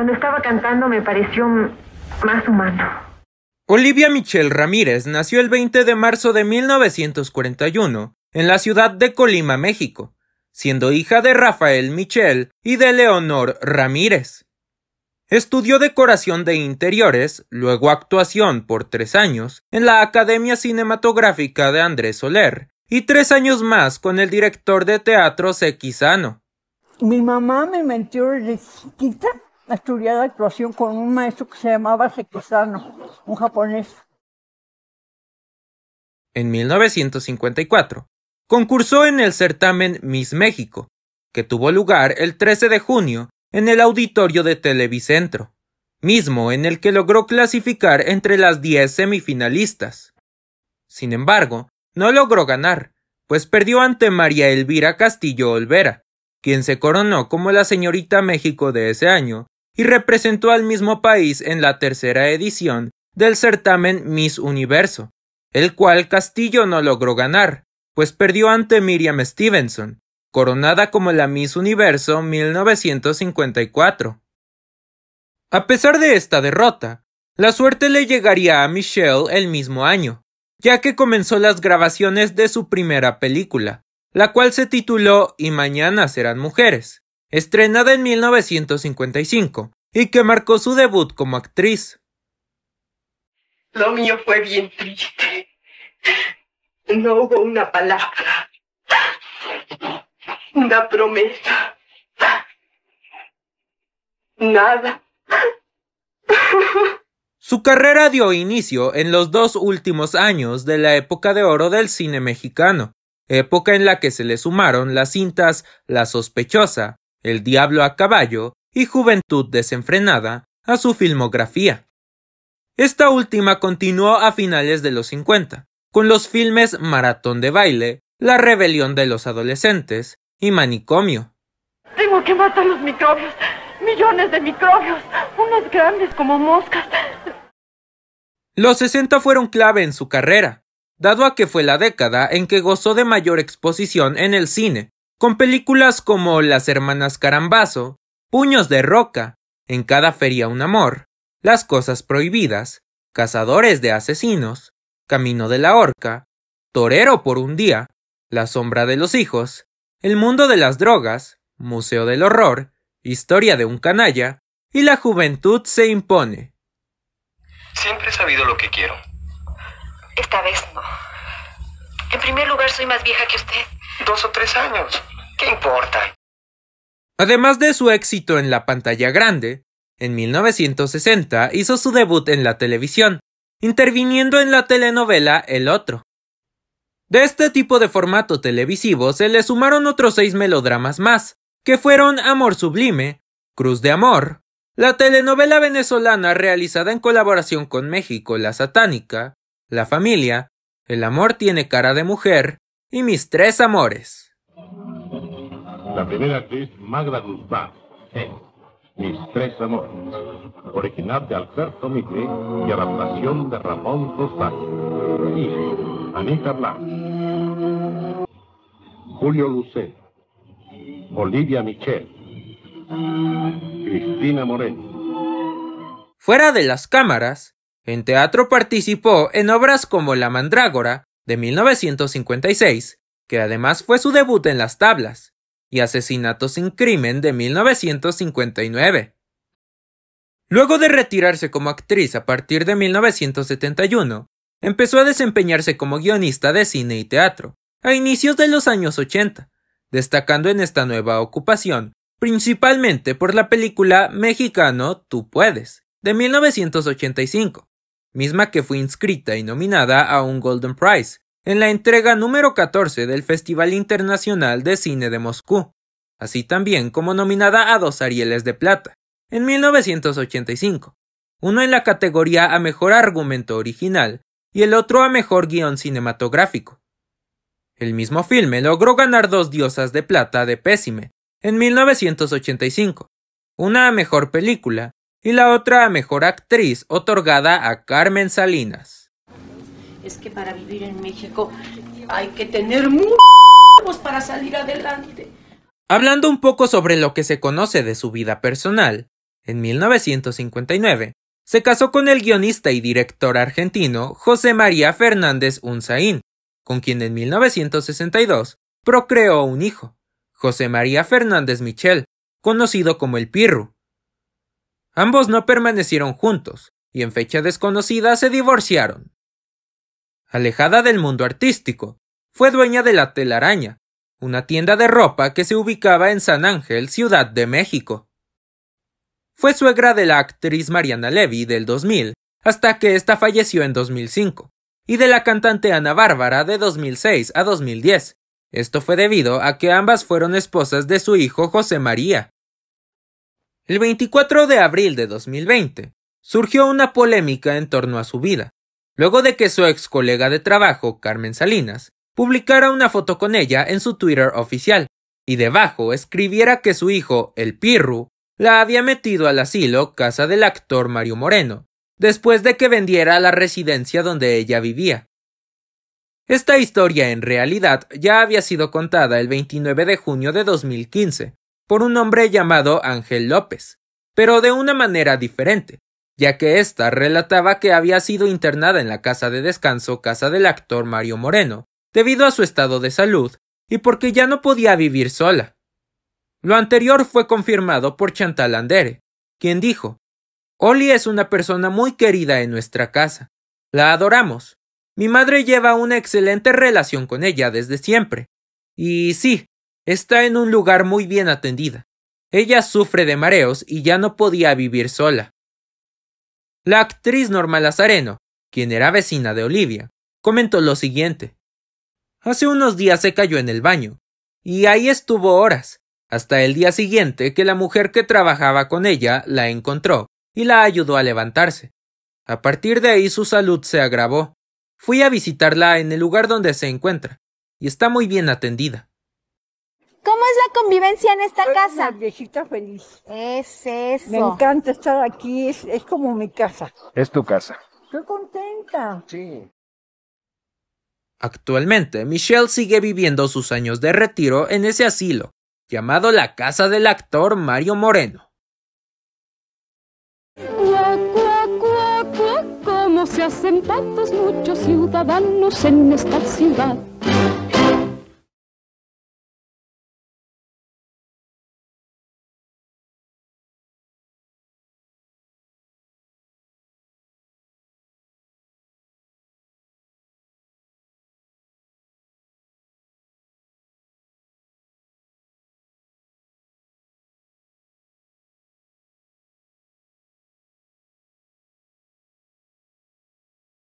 Cuando estaba cantando me pareció más humano. Olivia Michelle Ramírez nació el 20 de marzo de 1941 en la ciudad de Colima, México, siendo hija de Rafael Michel y de Leonor Ramírez. Estudió decoración de interiores, luego actuación por tres años en la Academia Cinematográfica de Andrés Soler y tres años más con el director de teatro Sequizano. Mi mamá me metió estudiar actuación con un maestro que se llamaba Sekisano, un japonés. En 1954, concursó en el certamen Miss México, que tuvo lugar el 13 de junio en el auditorio de Televicentro, mismo en el que logró clasificar entre las 10 semifinalistas. Sin embargo, no logró ganar, pues perdió ante María Elvira Castillo Olvera, quien se coronó como la señorita México de ese año y representó al mismo país en la tercera edición del certamen Miss Universo, el cual Castillo no logró ganar, pues perdió ante Miriam Stevenson, coronada como la Miss Universo 1954. A pesar de esta derrota, la suerte le llegaría a Michelle el mismo año, ya que comenzó las grabaciones de su primera película, la cual se tituló Y mañana serán mujeres estrenada en 1955 y que marcó su debut como actriz. Lo mío fue bien triste. No hubo una palabra, una promesa, nada. Su carrera dio inicio en los dos últimos años de la época de oro del cine mexicano, época en la que se le sumaron las cintas La sospechosa, el Diablo a Caballo y Juventud Desenfrenada a su filmografía. Esta última continuó a finales de los 50, con los filmes Maratón de Baile, La Rebelión de los Adolescentes y Manicomio. Tengo que matar los microbios, millones de microbios, unos grandes como moscas. Los 60 fueron clave en su carrera, dado a que fue la década en que gozó de mayor exposición en el cine, con películas como Las Hermanas Carambazo, Puños de Roca, En cada feria un amor, Las Cosas Prohibidas, Cazadores de Asesinos, Camino de la Horca, Torero por un Día, La Sombra de los Hijos, El Mundo de las Drogas, Museo del Horror, Historia de un Canalla, y la juventud se impone. Siempre he sabido lo que quiero. Esta vez no. En primer lugar, soy más vieja que usted dos o tres años. ¿Qué importa? Además de su éxito en la pantalla grande, en 1960 hizo su debut en la televisión, interviniendo en la telenovela El Otro. De este tipo de formato televisivo se le sumaron otros seis melodramas más, que fueron Amor Sublime, Cruz de Amor, la telenovela venezolana realizada en colaboración con México, La Satánica, La Familia, El Amor tiene cara de mujer y mis tres amores. La primera actriz Magda Guzmán es Mis tres amores, original de Alberto Mitre y adaptación de Ramón Sosa. Y Anita Blanc, Julio Lucero, Olivia Michel, Cristina Moreno. Fuera de las cámaras, en teatro participó en obras como La Mandrágora, de 1956, que además fue su debut en las tablas, y Asesinato sin Crimen de 1959. Luego de retirarse como actriz a partir de 1971, empezó a desempeñarse como guionista de cine y teatro, a inicios de los años 80, destacando en esta nueva ocupación principalmente por la película mexicano Tú puedes, de 1985, misma que fue inscrita y nominada a un Golden Prize en la entrega número 14 del Festival Internacional de Cine de Moscú, así también como nominada a dos Arieles de Plata, en 1985, uno en la categoría a Mejor Argumento Original y el otro a Mejor Guión Cinematográfico. El mismo filme logró ganar dos diosas de plata de Pésime, en 1985, una a Mejor Película y la otra Mejor Actriz, otorgada a Carmen Salinas. Es que para vivir en México hay que tener muchos pues, para salir adelante. Hablando un poco sobre lo que se conoce de su vida personal, en 1959 se casó con el guionista y director argentino José María Fernández Unzaín, con quien en 1962 procreó un hijo, José María Fernández Michel, conocido como el Pirru, Ambos no permanecieron juntos, y en fecha desconocida se divorciaron. Alejada del mundo artístico, fue dueña de La Telaraña, una tienda de ropa que se ubicaba en San Ángel, Ciudad de México. Fue suegra de la actriz Mariana Levy del 2000 hasta que ésta falleció en 2005, y de la cantante Ana Bárbara de 2006 a 2010. Esto fue debido a que ambas fueron esposas de su hijo José María, el 24 de abril de 2020 surgió una polémica en torno a su vida, luego de que su ex colega de trabajo, Carmen Salinas, publicara una foto con ella en su Twitter oficial y debajo escribiera que su hijo, el Pirru, la había metido al asilo casa del actor Mario Moreno, después de que vendiera la residencia donde ella vivía. Esta historia en realidad ya había sido contada el 29 de junio de 2015, por un hombre llamado Ángel López, pero de una manera diferente, ya que ésta relataba que había sido internada en la casa de descanso casa del actor Mario Moreno, debido a su estado de salud y porque ya no podía vivir sola. Lo anterior fue confirmado por Chantal Andere, quien dijo Oli es una persona muy querida en nuestra casa. La adoramos. Mi madre lleva una excelente relación con ella desde siempre. Y sí, Está en un lugar muy bien atendida. Ella sufre de mareos y ya no podía vivir sola. La actriz Norma Lazareno, quien era vecina de Olivia, comentó lo siguiente. Hace unos días se cayó en el baño, y ahí estuvo horas, hasta el día siguiente que la mujer que trabajaba con ella la encontró y la ayudó a levantarse. A partir de ahí su salud se agravó. Fui a visitarla en el lugar donde se encuentra, y está muy bien atendida. ¿Cómo es la convivencia en esta Soy casa? Una viejita feliz. Es eso. Me encanta estar aquí, es, es como mi casa. Es tu casa. Estoy contenta. Sí. Actualmente, Michelle sigue viviendo sus años de retiro en ese asilo, llamado la casa del actor Mario Moreno. cómo se hacen tantos muchos ciudadanos en esta ciudad.